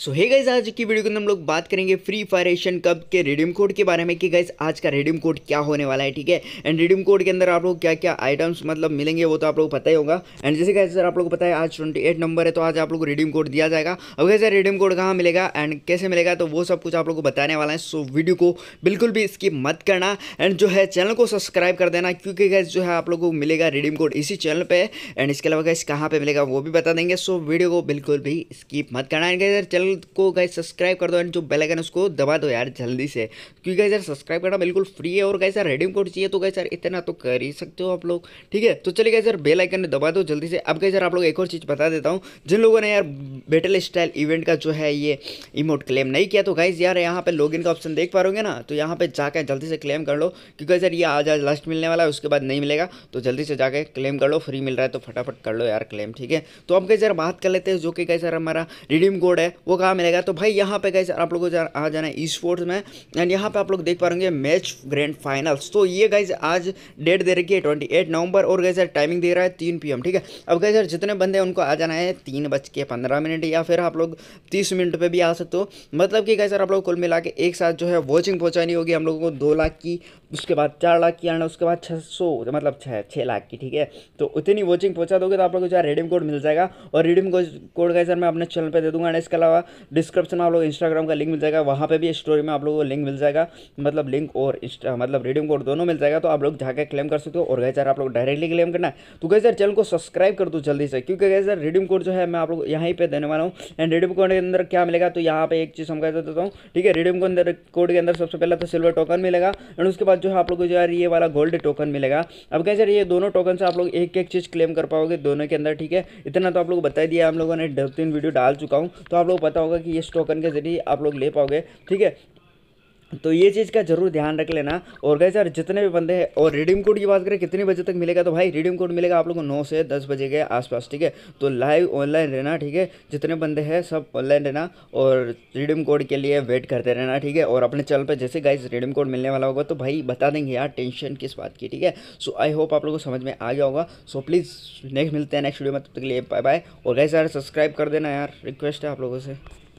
सो hey guys आज की video के अंदर हम लोग बात करेंगे फ्री फायर एशियन कप के रिडीम कोड के बारे में कि गाइज आज का रिडीम कोड क्या होने वाला है ठीक है एंड रिडीम कोड के अंदर आप लोग क्या क्या आइटम्स मतलब मिलेंगे वो तो आप लोग पता ही होगा एंड जैसे गाइज सर आप लोग को पता है आज ट्वेंटी नंबर है तो आज आप लोग को रिडीम कोड दिया जाएगा अब कैसे सर रिडीम कोड कहाँ मिलेगा एंड कैसे मिलेगा तो वो सब कुछ आप लोग को बताने वाला है सो वीडियो को बिल्कुल भी स्किप मत करना एंड जो है चैनल को सब्सक्राइब कर देना क्योंकि गैस जो है आप लोग को मिलेगा रिडीम कोड इसी चैनल पर एंड इसके अलावा गैस कहाँ पर मिलेगा वो भी बता देंगे सो वीडियो को बिल्कुल भी स्किप मत करना एंड कैसे चैनल चैनल को गए सब्सक्राइब कर दो एंड जो बेल आइकन उसको दबा दो यार जल्दी से क्योंकि यार सब्सक्राइब करना बिल्कुल फ्री है और गए यार रेडीम कोड चाहिए तो गए यार इतना तो कर ही सकते हो आप लोग ठीक है तो चलिए गए सर आइकन दबा दो जल्दी से अब गए सर आप लोग एक और चीज़ बता देता हूँ जिन लोगों ने यार बेटल स्टाइल इवेंट का जो है ये इमोट क्लेम नहीं किया तो गाइज यार यहाँ पे लॉगिन का ऑप्शन देख पा रहे ना तो यहाँ पे जाकर जल्दी से क्लेम कर लो क्योंकि सर ये आज आज लास्ट मिलने वाला है उसके बाद नहीं मिलेगा तो जल्दी से जाकर क्लेम कर लो फ्री मिल रहा है तो फटाफट कर लो यार क्लेम ठीक है तो अब गए सर बात कर लेते हैं जो कि गए सर हमारा रिडीम कोड है वो कहाँ मिलेगा तो भाई यहाँ पे गए आप लोगों को आ जाना है स्पोर्ट्स में एंड यहाँ पे आप लोग देख पा रहे मैच ग्रैंड फाइनल्स तो ये गाइज आज डेट दे रखी है ट्वेंटी एट नवंबर और सर टाइमिंग दे रहा है तीन पी ठीक है अब गए सर जितने बंदे हैं उनको आ जाना है तीन बज के पंद्रह मिनट या फिर आप लोग तीस मिनट पर भी आ सकते हो मतलब कि गए सर आप लोग कुल मिला के एक साथ जो है वॉचिंग पहुँचानी होगी हम लोगों को दो लाख की उसके बाद चार लाख की आना उसके बाद छः सौ मतलब छः छः लाख की ठीक है तो उतनी वॉचिंग पहुँचा दोगे तो आप लोग को जो है रेडीम कोड मिल जाएगा और रेडीम कोड का सर मैं अपने चैनल पर दे दूंगा इसके अलावा होगा डिस्क्रिप्शन में आप लोग इंस्टाग्राम का लिंक मिल जाएगा वहाँ पर भी स्टोरी में आप लोगों को लिंक मिल जाएगा मतलब लिंक और मतलब रिडीम कोड दोनों मिल जाएगा तो आप लोग जाकर क्लेम कर सकते हो और गए आप लोग डायरेक्टली क्लेम करना तो गए सर चैनल को सब्सक्राइब कर दो जल्दी से क्योंकि गए सर रिडीम कोड जो है मैं आप लोग यहीं पर देने वाला हूँ एंड रिडीम कोड के अंदर क्या मिलेगा तो यहाँ पर एक चीज़ हम कह देता हूँ ठीक है रिडीम कोड कोड के अंदर सबसे पहले तो सिल्वर टोकन मिलेगा एंड उसके बाद जो है आप लोग जो है ये वाला गोल्ड टोकन मिलेगा अब सर ये दोनों टोकन से आप लोग एक एक चीज़ क्लेम कर पाओगे दोनों के अंदर ठीक है इतना तो आप लोग बता दिया हम लोगों ने दो तीन वीडियो डाल चुका हूँ तो आप लोग पता होगा कि इस टोकन के ज़रिए आप लोग ले पाओगे ठीक है तो ये चीज़ का जरूर ध्यान रख लेना और गए सर जितने भी बंदे हैं और रिडीम कोड की बात करें कितने बजे तक मिलेगा तो भाई रिडीम कोड मिलेगा आप लोगों को नौ से दस बजे के आसपास ठीक है तो लाइव ऑनलाइन रहना ठीक है जितने बंदे हैं सब ऑनलाइन रहना और रिडीम कोड के लिए वेट करते रहना ठीक है और अपने चैनल पर जैसे गाइज रिडीम कोड मिलने वाला होगा तो भाई बता देंगे यार टेंशन किस बात की ठीक है सो आई होप आप लोग को समझ में आ गया होगा सो प्लीज़ नेक्स्ट मिलते हैं नेक्स्ट वीडियो में तब तक लिए बाय बाय और गए सर सब्सक्राइब कर देना यार रिक्वेस्ट है आप लोगों से